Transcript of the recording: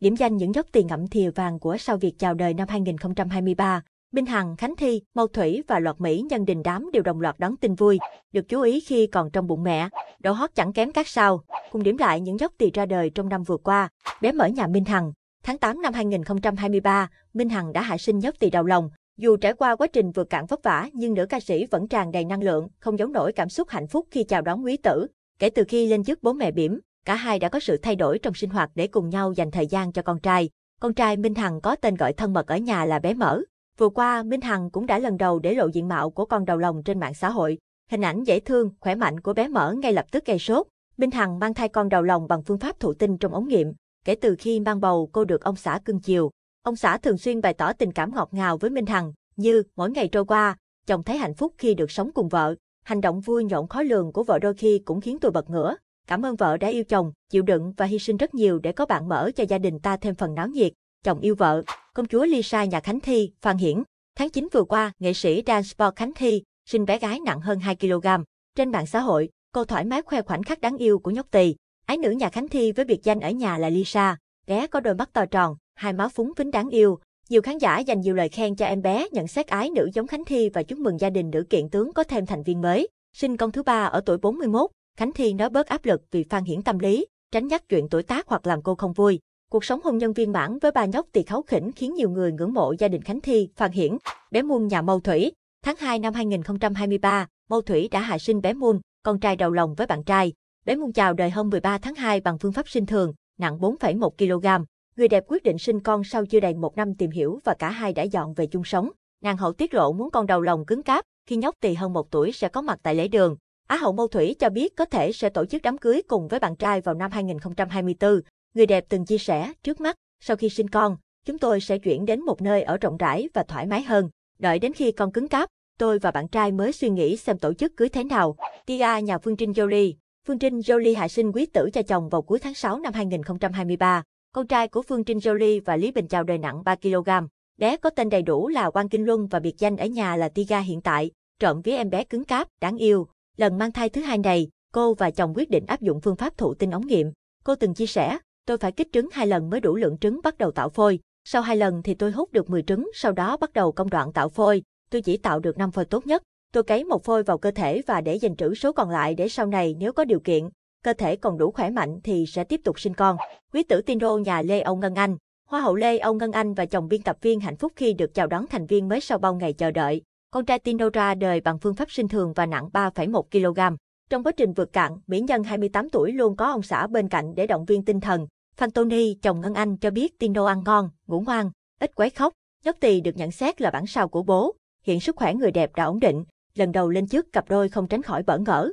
điểm danh những dốc tiền ngậm thìa vàng của sau việc chào đời năm 2023. Minh Hằng, Khánh Thi, Mâu Thủy và Loạt Mỹ nhân đình đám đều đồng loạt đón tin vui, được chú ý khi còn trong bụng mẹ. đỗ hot chẳng kém các sao, cùng điểm lại những dốc tiền ra đời trong năm vừa qua. Bé mở nhà Minh Hằng, tháng 8 năm 2023, Minh Hằng đã hạ sinh dốc tỳ đầu lòng. Dù trải qua quá trình vượt cạn vất vả nhưng nữ ca sĩ vẫn tràn đầy năng lượng, không giấu nổi cảm xúc hạnh phúc khi chào đón quý tử. Kể từ khi lên trước bố mẹ bỉm, cả hai đã có sự thay đổi trong sinh hoạt để cùng nhau dành thời gian cho con trai. Con trai Minh Hằng có tên gọi thân mật ở nhà là bé Mở. Vừa qua, Minh Hằng cũng đã lần đầu để lộ diện mạo của con đầu lòng trên mạng xã hội. Hình ảnh dễ thương, khỏe mạnh của bé Mở ngay lập tức gây sốt. Minh Hằng mang thai con đầu lòng bằng phương pháp thụ tinh trong ống nghiệm. Kể từ khi mang bầu, cô được ông xã cưng chiều. Ông xã thường xuyên bày tỏ tình cảm ngọt ngào với Minh Hằng, như mỗi ngày trôi qua, chồng thấy hạnh phúc khi được sống cùng vợ. Hành động vui nhộn khó lường của vợ đôi khi cũng khiến tôi bật ngửa. Cảm ơn vợ đã yêu chồng, chịu đựng và hy sinh rất nhiều để có bạn mở cho gia đình ta thêm phần náo nhiệt. Chồng yêu vợ, công chúa Lisa nhà Khánh Thi, Phan Hiển. Tháng 9 vừa qua, nghệ sĩ Dan Sport Khánh Thi sinh bé gái nặng hơn 2kg. Trên mạng xã hội, cô thoải mái khoe khoảnh khắc đáng yêu của nhóc tỳ. Ái nữ nhà Khánh Thi với biệt danh ở nhà là Lisa. Bé có đôi mắt to tròn, hai má phúng phính đáng yêu. Nhiều khán giả dành nhiều lời khen cho em bé nhận xét ái nữ giống Khánh Thi và chúc mừng gia đình nữ kiện tướng có thêm thành viên mới. Sinh con thứ ba ở tuổi 41, Khánh Thi nói bớt áp lực vì Phan Hiển tâm lý, tránh nhắc chuyện tuổi tác hoặc làm cô không vui. Cuộc sống hôn nhân viên mãn với ba nhóc tỳ khấu khỉnh khiến nhiều người ngưỡng mộ gia đình Khánh Thi, Phan Hiển, bé Muôn nhà Mâu Thủy. Tháng 2 năm 2023, Mâu Thủy đã hạ sinh bé Muôn, con trai đầu lòng với bạn trai. Bé Muôn chào đời hôm 13 tháng 2 bằng phương pháp sinh thường, nặng 4,1 kg. Người đẹp quyết định sinh con sau chưa đầy một năm tìm hiểu và cả hai đã dọn về chung sống. Nàng hậu tiết lộ muốn con đầu lòng cứng cáp, khi nhóc tỳ hơn một tuổi sẽ có mặt tại lễ đường. Á hậu Mâu Thủy cho biết có thể sẽ tổ chức đám cưới cùng với bạn trai vào năm 2024. Người đẹp từng chia sẻ, trước mắt, sau khi sinh con, chúng tôi sẽ chuyển đến một nơi ở rộng rãi và thoải mái hơn. Đợi đến khi con cứng cáp, tôi và bạn trai mới suy nghĩ xem tổ chức cưới thế nào. Tia nhà Phương Trinh Jolie Phương Trinh Jolie hạ sinh quý tử cho chồng vào cuối tháng 6 năm 2023. Con trai của Phương Trinh Jolie và Lý Bình Chào đời nặng 3kg. Bé có tên đầy đủ là Quang Kinh Luân và biệt danh ở nhà là Tiga hiện tại. Trộm với em bé cứng cáp, đáng yêu. Lần mang thai thứ hai này, cô và chồng quyết định áp dụng phương pháp thụ tinh ống nghiệm. Cô từng chia sẻ, tôi phải kích trứng hai lần mới đủ lượng trứng bắt đầu tạo phôi. Sau hai lần thì tôi hút được 10 trứng, sau đó bắt đầu công đoạn tạo phôi. Tôi chỉ tạo được 5 phôi tốt nhất. Tôi cấy một phôi vào cơ thể và để dành trữ số còn lại để sau này nếu có điều kiện, cơ thể còn đủ khỏe mạnh thì sẽ tiếp tục sinh con. Quý tử tin rô nhà Lê Âu Ngân Anh Hoa hậu Lê Âu Ngân Anh và chồng biên tập viên hạnh phúc khi được chào đón thành viên mới sau bao ngày chờ đợi. Con trai Tino ra đời bằng phương pháp sinh thường và nặng 3,1 kg. Trong quá trình vượt cạn, mỹ nhân 28 tuổi luôn có ông xã bên cạnh để động viên tinh thần. Phan Tony, chồng Ngân Anh cho biết Tino ăn ngon, ngủ ngoan, ít quấy khóc. Nhất tỳ được nhận xét là bản sao của bố. Hiện sức khỏe người đẹp đã ổn định. Lần đầu lên trước cặp đôi không tránh khỏi bỡ ngỡ.